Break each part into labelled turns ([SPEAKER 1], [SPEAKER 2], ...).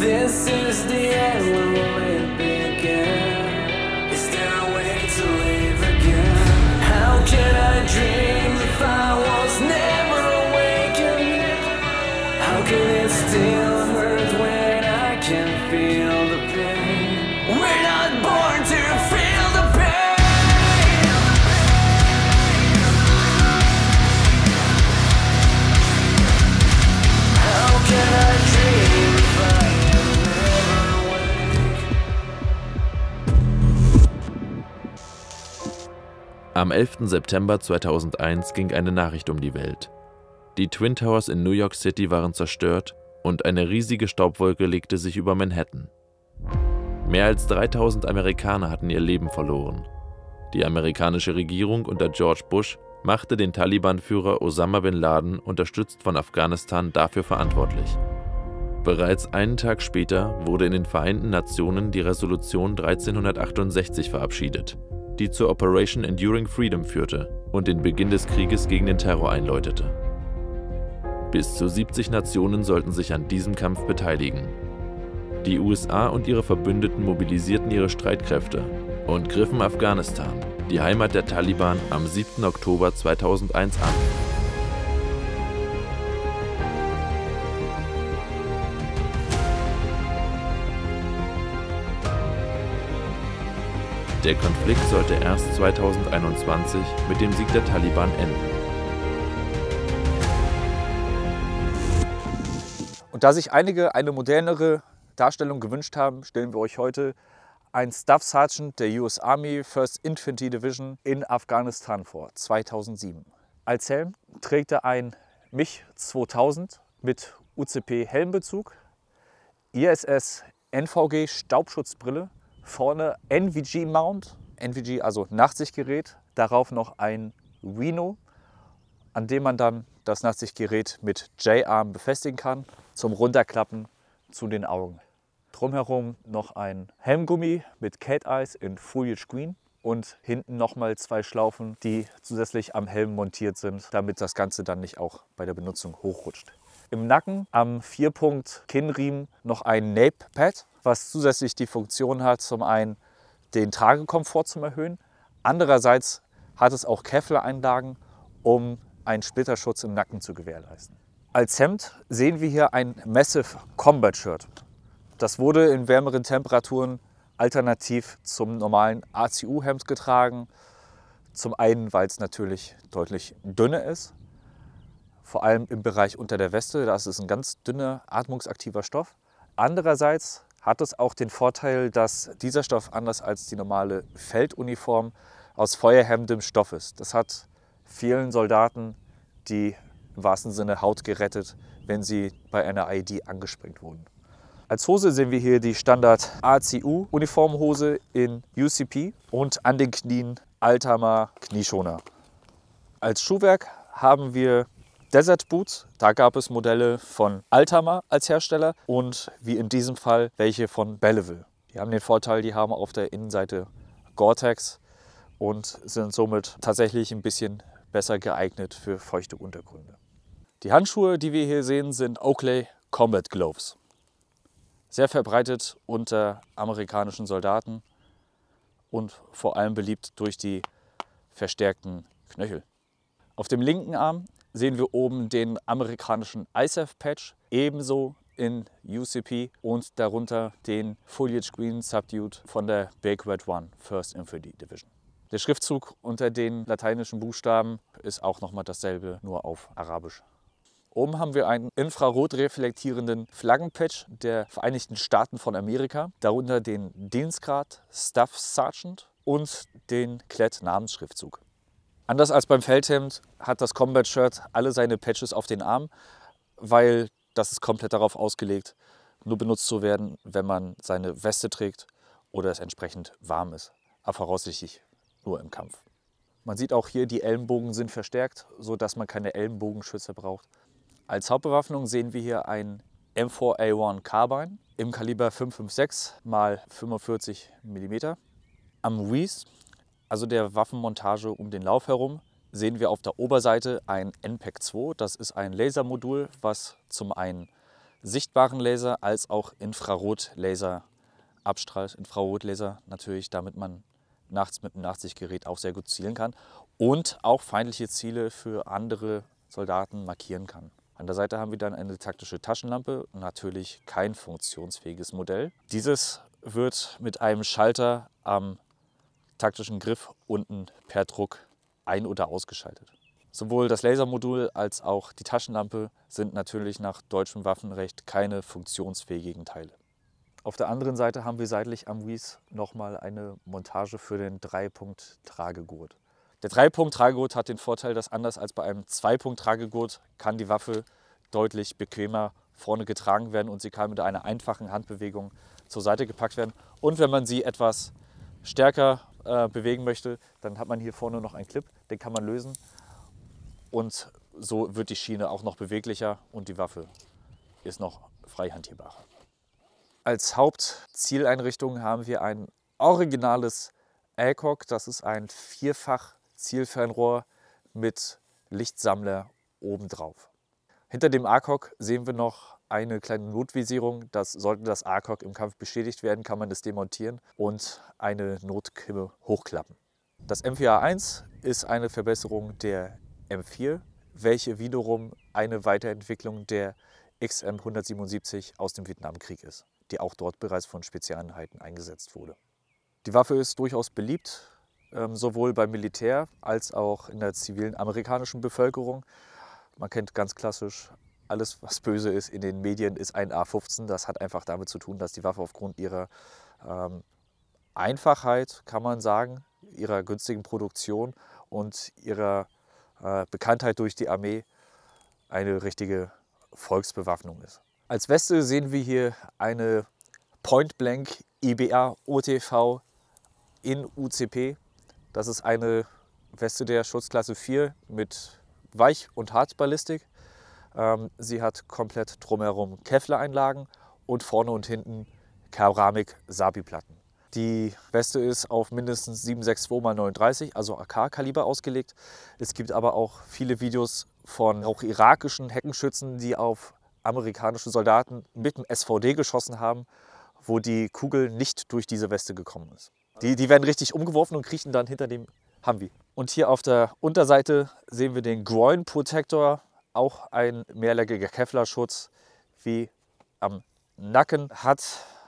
[SPEAKER 1] This is the end where will it begin? Is there a way to live again? How can I dream if I was never awakened? How can it still hurt when I can feel Am 11. September 2001 ging eine Nachricht um die Welt. Die Twin Towers in New York City waren zerstört und eine riesige Staubwolke legte sich über Manhattan. Mehr als 3000 Amerikaner hatten ihr Leben verloren. Die amerikanische Regierung unter George Bush machte den Taliban-Führer Osama bin Laden, unterstützt von Afghanistan, dafür verantwortlich. Bereits einen Tag später wurde in den Vereinten Nationen die Resolution 1368 verabschiedet, die zur Operation Enduring Freedom führte und den Beginn des Krieges gegen den Terror einläutete. Bis zu 70 Nationen sollten sich an diesem Kampf beteiligen. Die USA und ihre Verbündeten mobilisierten ihre Streitkräfte und griffen Afghanistan, die Heimat der Taliban, am 7. Oktober 2001 an. Der Konflikt sollte erst 2021 mit dem Sieg der Taliban enden.
[SPEAKER 2] Und da sich einige eine modernere Darstellung gewünscht haben, stellen wir euch heute einen Staff Sergeant der US Army 1st Infantry Division in Afghanistan vor, 2007. Als Helm trägt er ein MiG 2000 mit UCP Helmbezug, ISS NVG Staubschutzbrille Vorne NVG Mount, NVG also Nachtsichtgerät, darauf noch ein Reno, an dem man dann das Nachtsichtgerät mit J-Arm befestigen kann, zum Runterklappen zu den Augen. Drumherum noch ein Helmgummi mit Cat Eyes in Foliage Green und hinten nochmal zwei Schlaufen, die zusätzlich am Helm montiert sind, damit das Ganze dann nicht auch bei der Benutzung hochrutscht. Im Nacken am Vierpunkt Kinnriemen noch ein Nape-Pad, was zusätzlich die Funktion hat, zum einen den Tragekomfort zu erhöhen. Andererseits hat es auch Kevlar-Einlagen, um einen Splitterschutz im Nacken zu gewährleisten. Als Hemd sehen wir hier ein Massive Combat Shirt. Das wurde in wärmeren Temperaturen alternativ zum normalen ACU-Hemd getragen. Zum einen, weil es natürlich deutlich dünner ist vor allem im Bereich unter der Weste. Das ist ein ganz dünner, atmungsaktiver Stoff. Andererseits hat es auch den Vorteil, dass dieser Stoff anders als die normale Felduniform aus feuerhemmendem Stoff ist. Das hat vielen Soldaten die im wahrsten Sinne Haut gerettet, wenn sie bei einer ID angesprengt wurden. Als Hose sehen wir hier die Standard ACU Uniformhose in UCP und an den Knien Altama Knieschoner. Als Schuhwerk haben wir Desert Boots. Da gab es Modelle von Altama als Hersteller und wie in diesem Fall welche von Belleville. Die haben den Vorteil, die haben auf der Innenseite Gore-Tex und sind somit tatsächlich ein bisschen besser geeignet für feuchte Untergründe. Die Handschuhe, die wir hier sehen, sind Oakley Combat Gloves. Sehr verbreitet unter amerikanischen Soldaten und vor allem beliebt durch die verstärkten Knöchel. Auf dem linken Arm sehen wir oben den amerikanischen ISAF Patch, ebenso in UCP und darunter den Foliage Green Subdued von der Big Red One First Infantry Division. Der Schriftzug unter den lateinischen Buchstaben ist auch nochmal dasselbe, nur auf Arabisch. Oben haben wir einen infrarotreflektierenden Flaggenpatch der Vereinigten Staaten von Amerika, darunter den Dienstgrad Staff Sergeant und den Klett-Namensschriftzug. Anders als beim Feldhemd hat das Combat-Shirt alle seine Patches auf den Arm, weil das ist komplett darauf ausgelegt, nur benutzt zu werden, wenn man seine Weste trägt oder es entsprechend warm ist. Aber voraussichtlich nur im Kampf. Man sieht auch hier, die Ellenbogen sind verstärkt, sodass man keine Ellenbogenschütze braucht. Als Hauptbewaffnung sehen wir hier ein M4A1 Carbine im Kaliber 556 x 45 mm. Am Wies also der Waffenmontage um den Lauf herum, sehen wir auf der Oberseite ein NPEC 2. Das ist ein Lasermodul, was zum einen sichtbaren Laser als auch Infrarotlaser abstrahlt. Infrarotlaser natürlich, damit man nachts mit dem Nachtsichtgerät auch sehr gut zielen kann und auch feindliche Ziele für andere Soldaten markieren kann. An der Seite haben wir dann eine taktische Taschenlampe, natürlich kein funktionsfähiges Modell. Dieses wird mit einem Schalter am taktischen Griff unten per Druck ein- oder ausgeschaltet. Sowohl das Lasermodul als auch die Taschenlampe sind natürlich nach deutschem Waffenrecht keine funktionsfähigen Teile. Auf der anderen Seite haben wir seitlich am Wies nochmal eine Montage für den 3 punkt tragegurt Der 3 punkt tragegurt hat den Vorteil, dass anders als bei einem 2 punkt tragegurt kann die Waffe deutlich bequemer vorne getragen werden und sie kann mit einer einfachen Handbewegung zur Seite gepackt werden. Und wenn man sie etwas stärker äh, bewegen möchte, dann hat man hier vorne noch einen Clip, den kann man lösen und so wird die Schiene auch noch beweglicher und die Waffe ist noch frei freihantierbarer. Als Hauptzieleinrichtung haben wir ein originales Alcock, das ist ein vierfach Zielfernrohr mit Lichtsammler obendrauf. Hinter dem ACOG sehen wir noch eine kleine Notvisierung, Das sollte das ACOG im Kampf beschädigt werden, kann man das demontieren und eine Notkimme hochklappen. Das M4A1 ist eine Verbesserung der M4, welche wiederum eine Weiterentwicklung der XM177 aus dem Vietnamkrieg ist, die auch dort bereits von Spezialeinheiten eingesetzt wurde. Die Waffe ist durchaus beliebt, ähm, sowohl beim Militär als auch in der zivilen amerikanischen Bevölkerung. Man kennt ganz klassisch alles, was böse ist in den Medien, ist ein A15. Das hat einfach damit zu tun, dass die Waffe aufgrund ihrer ähm, Einfachheit, kann man sagen, ihrer günstigen Produktion und ihrer äh, Bekanntheit durch die Armee eine richtige Volksbewaffnung ist. Als Weste sehen wir hier eine Point Blank IBA e OTV in UCP. Das ist eine Weste der Schutzklasse 4 mit Weich- und Hartballistik. Ähm, sie hat komplett drumherum Kevlar-Einlagen und vorne und hinten Keramik-Sabi-Platten. Die Weste ist auf mindestens 7,62 x 39 also AK-Kaliber ausgelegt. Es gibt aber auch viele Videos von auch irakischen Heckenschützen, die auf amerikanische Soldaten mit dem SVD geschossen haben, wo die Kugel nicht durch diese Weste gekommen ist. Die, die werden richtig umgeworfen und kriechen dann hinter dem Humvee. Und hier auf der Unterseite sehen wir den Groin Protector auch ein mehrlagiger Kevlar-Schutz wie am Nacken hat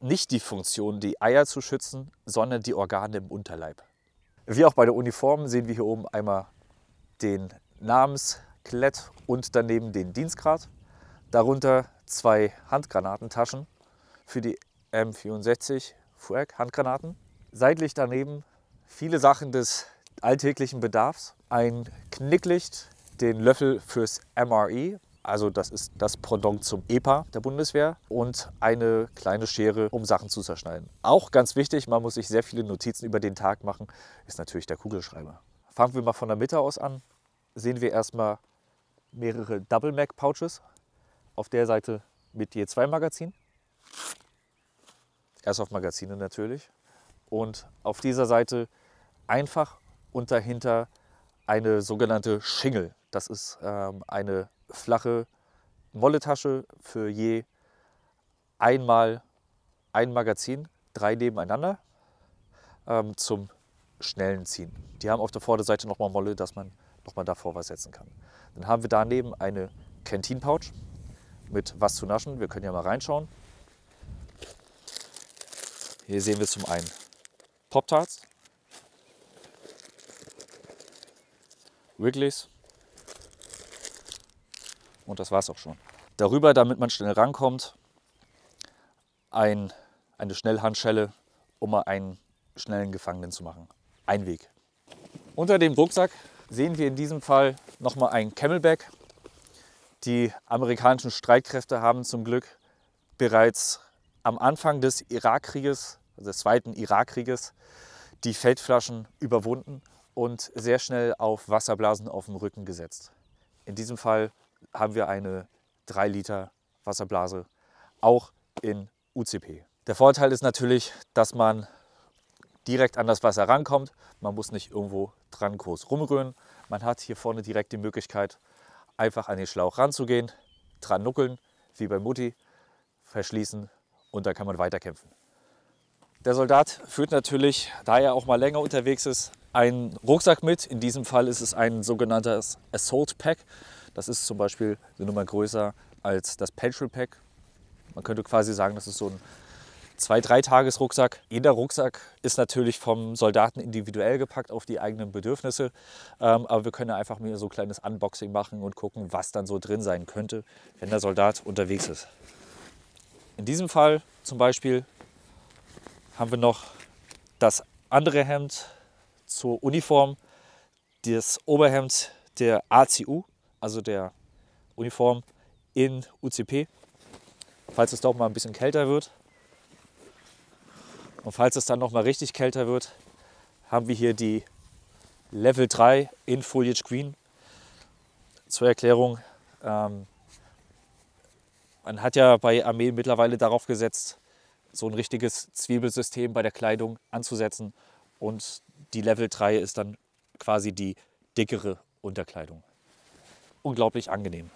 [SPEAKER 2] nicht die Funktion, die Eier zu schützen, sondern die Organe im Unterleib. Wie auch bei der Uniform sehen wir hier oben einmal den Namensklett und daneben den Dienstgrad. Darunter zwei Handgranatentaschen für die M64 Fueg Handgranaten. Seitlich daneben viele Sachen des alltäglichen Bedarfs. Ein Knicklicht den Löffel fürs MRE, also das ist das Pendant zum EPA der Bundeswehr und eine kleine Schere, um Sachen zu zerschneiden. Auch ganz wichtig, man muss sich sehr viele Notizen über den Tag machen, ist natürlich der Kugelschreiber. Fangen wir mal von der Mitte aus an. Sehen wir erstmal mehrere Double Mac Pouches. Auf der Seite mit je zwei Magazinen. Erst auf Magazine natürlich. Und auf dieser Seite einfach und dahinter eine sogenannte Schingel. Das ist ähm, eine flache Molletasche für je einmal ein Magazin, drei nebeneinander ähm, zum schnellen Ziehen. Die haben auf der Vorderseite nochmal Molle, dass man nochmal davor was setzen kann. Dann haben wir daneben eine Canteen Pouch mit was zu naschen. Wir können ja mal reinschauen. Hier sehen wir zum einen Pop-Tarts, Wrigley's. Und das war es auch schon. Darüber, damit man schnell rankommt, ein, eine Schnellhandschelle, um mal einen schnellen Gefangenen zu machen. Ein Weg. Unter dem Rucksack sehen wir in diesem Fall nochmal ein Camelback. Die amerikanischen Streitkräfte haben zum Glück bereits am Anfang des Irakkrieges, also des zweiten Irakkrieges, die Feldflaschen überwunden und sehr schnell auf Wasserblasen auf dem Rücken gesetzt. In diesem Fall haben wir eine 3 Liter Wasserblase, auch in UCP. Der Vorteil ist natürlich, dass man direkt an das Wasser rankommt. Man muss nicht irgendwo dran groß rumrühren. Man hat hier vorne direkt die Möglichkeit, einfach an den Schlauch ranzugehen, dran nuckeln, wie bei Mutti, verschließen und dann kann man weiterkämpfen. Der Soldat führt natürlich, da er auch mal länger unterwegs ist, einen Rucksack mit. In diesem Fall ist es ein sogenanntes Assault Pack. Das ist zum Beispiel eine Nummer größer als das Petrol Pack. Man könnte quasi sagen, das ist so ein zwei, drei Tages Rucksack. Jeder Rucksack ist natürlich vom Soldaten individuell gepackt auf die eigenen Bedürfnisse. Ähm, aber wir können einfach mal so ein kleines Unboxing machen und gucken, was dann so drin sein könnte, wenn der Soldat unterwegs ist. In diesem Fall zum Beispiel haben wir noch das andere Hemd, zur Uniform des Oberhemds der ACU, also der Uniform in UCP, falls es doch mal ein bisschen kälter wird. Und falls es dann noch mal richtig kälter wird, haben wir hier die Level 3 in Foliage Green. Zur Erklärung, ähm, man hat ja bei Armeen mittlerweile darauf gesetzt, so ein richtiges Zwiebelsystem bei der Kleidung anzusetzen und die Level 3 ist dann quasi die dickere Unterkleidung. Unglaublich angenehm.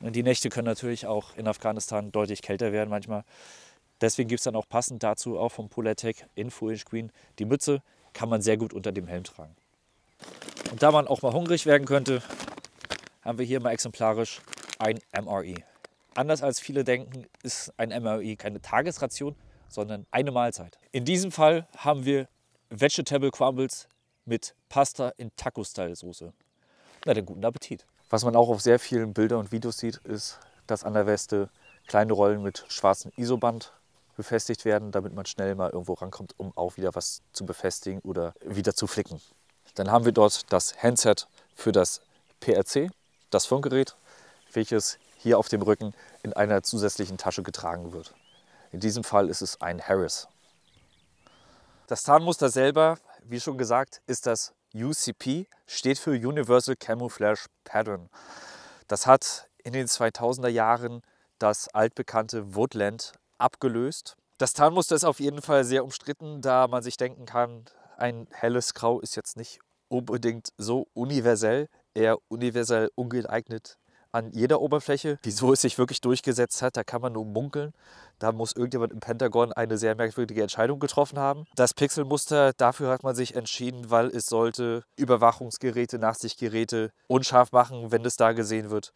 [SPEAKER 2] Und die Nächte können natürlich auch in Afghanistan deutlich kälter werden manchmal. Deswegen gibt es dann auch passend dazu auch vom Polartec Info Inch Screen die Mütze. Kann man sehr gut unter dem Helm tragen. Und da man auch mal hungrig werden könnte, haben wir hier mal exemplarisch ein MRE. Anders als viele denken, ist ein MRE keine Tagesration, sondern eine Mahlzeit. In diesem Fall haben wir Vegetable Crumbles mit Pasta in Taco-Style-Soße. Na dann guten Appetit. Was man auch auf sehr vielen Bildern und Videos sieht, ist, dass an der Weste kleine Rollen mit schwarzem Isoband befestigt werden, damit man schnell mal irgendwo rankommt, um auch wieder was zu befestigen oder wieder zu flicken. Dann haben wir dort das Handset für das PRC, das Funkgerät, welches hier auf dem Rücken in einer zusätzlichen Tasche getragen wird. In diesem Fall ist es ein Harris. Das Tarnmuster selber, wie schon gesagt, ist das UCP, steht für Universal Camouflage Pattern. Das hat in den 2000er Jahren das altbekannte Woodland abgelöst. Das Tarnmuster ist auf jeden Fall sehr umstritten, da man sich denken kann, ein helles Grau ist jetzt nicht unbedingt so universell, eher universell ungeeignet an jeder Oberfläche. Wieso es sich wirklich durchgesetzt hat, da kann man nur munkeln. Da muss irgendjemand im Pentagon eine sehr merkwürdige Entscheidung getroffen haben. Das Pixelmuster, dafür hat man sich entschieden, weil es sollte Überwachungsgeräte, Nachsichtgeräte unscharf machen, wenn es da gesehen wird.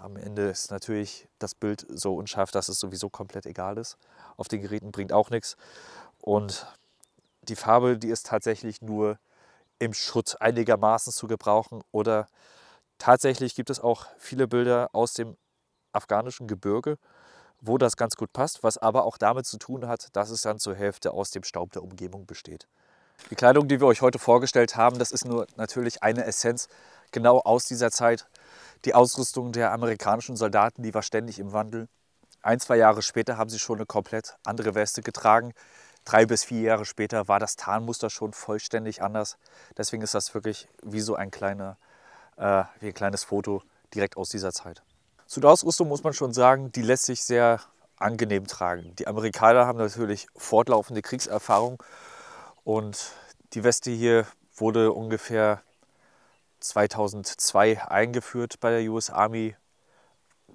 [SPEAKER 2] Am Ende ist natürlich das Bild so unscharf, dass es sowieso komplett egal ist. Auf den Geräten bringt auch nichts. Und die Farbe, die ist tatsächlich nur im Schutt einigermaßen zu gebrauchen oder Tatsächlich gibt es auch viele Bilder aus dem afghanischen Gebirge, wo das ganz gut passt, was aber auch damit zu tun hat, dass es dann zur Hälfte aus dem Staub der Umgebung besteht. Die Kleidung, die wir euch heute vorgestellt haben, das ist nur natürlich eine Essenz genau aus dieser Zeit. Die Ausrüstung der amerikanischen Soldaten, die war ständig im Wandel. Ein, zwei Jahre später haben sie schon eine komplett andere Weste getragen. Drei bis vier Jahre später war das Tarnmuster schon vollständig anders. Deswegen ist das wirklich wie so ein kleiner äh, wie ein kleines Foto direkt aus dieser Zeit. Zu der Ausrüstung muss man schon sagen, die lässt sich sehr angenehm tragen. Die Amerikaner haben natürlich fortlaufende Kriegserfahrung und die Weste hier wurde ungefähr 2002 eingeführt bei der US Army.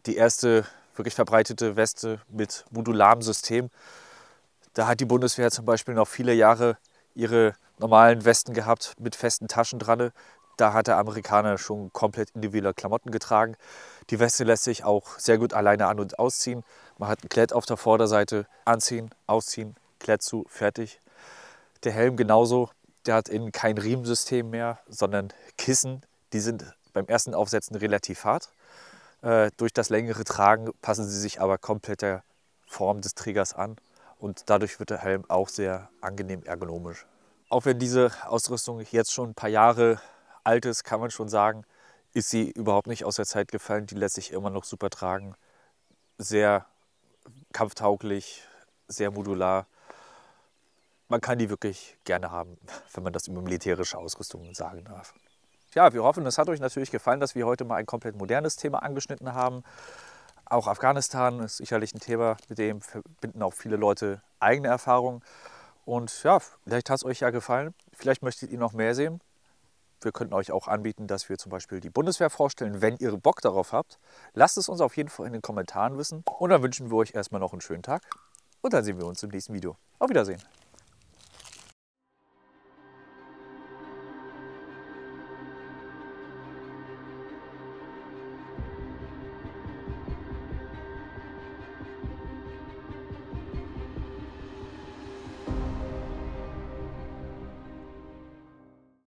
[SPEAKER 2] Die erste wirklich verbreitete Weste mit modularem System. Da hat die Bundeswehr zum Beispiel noch viele Jahre ihre normalen Westen gehabt mit festen Taschen dran da hat der Amerikaner schon komplett individuelle Klamotten getragen. Die Weste lässt sich auch sehr gut alleine an- und ausziehen. Man hat ein Klett auf der Vorderseite, anziehen, ausziehen, Klett zu, fertig. Der Helm genauso, der hat innen kein Riemensystem mehr, sondern Kissen. Die sind beim ersten Aufsetzen relativ hart. Äh, durch das längere Tragen passen sie sich aber komplett der Form des Trägers an und dadurch wird der Helm auch sehr angenehm ergonomisch. Auch wenn diese Ausrüstung jetzt schon ein paar Jahre Altes kann man schon sagen, ist sie überhaupt nicht aus der Zeit gefallen. Die lässt sich immer noch super tragen. Sehr kampftauglich, sehr modular. Man kann die wirklich gerne haben, wenn man das über militärische Ausrüstung sagen darf. Ja, wir hoffen, es hat euch natürlich gefallen, dass wir heute mal ein komplett modernes Thema angeschnitten haben. Auch Afghanistan ist sicherlich ein Thema, mit dem verbinden auch viele Leute eigene Erfahrungen. Und ja, vielleicht hat es euch ja gefallen. Vielleicht möchtet ihr noch mehr sehen wir könnten euch auch anbieten, dass wir zum Beispiel die Bundeswehr vorstellen, wenn ihr Bock darauf habt. Lasst es uns auf jeden Fall in den Kommentaren wissen. Und dann wünschen wir euch erstmal noch einen schönen Tag. Und dann sehen wir uns im nächsten Video. Auf Wiedersehen.